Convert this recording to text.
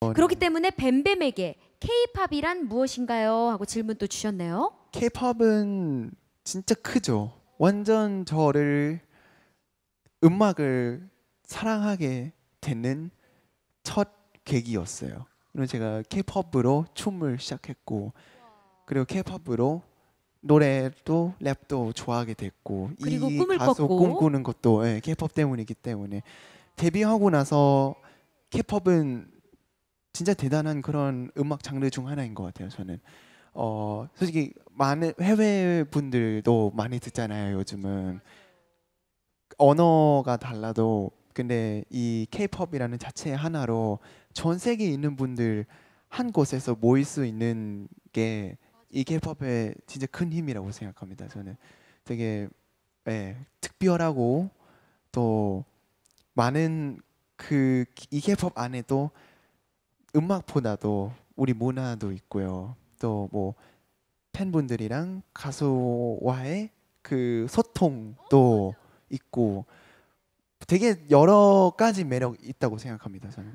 어, 그렇기 때문에 뱀뱀에게 케이팝이란 무엇인가요? 하고 질문 또 주셨네요. 케이팝은 진짜 크죠. 완전 저를 음악을 사랑하게 되는 첫 계기였어요. 그리고 제가 케이팝으로 춤을 시작했고 그리고 케이팝으로 노래도 랩도 좋아하게 됐고 그리고 이 꿈을 가수 꿨고. 꿈꾸는 것도 예, 케이팝 때문이기 때문에 데뷔하고 나서 케이팝은 진짜 대단한 그런 음악 장르 중 하나인 것 같아요. 저는 어 솔직히 많은 해외 분들도 많이 듣잖아요. 요즘은 언어가 달라도 근데 이 K-팝이라는 자체 하나로 전 세계에 있는 분들 한 곳에서 모일 수 있는 게 이 K-팝의 진짜 큰 힘이라고 생각합니다. 저는 되게 예, 특별하고 또 많은 그이 K-팝 안에도 음악보다도 우리 문화도 있고요. 또 뭐 팬분들이랑 가수와의 그 소통도 있고 되게 여러 가지 매력 있다고 생각합니다. 저는.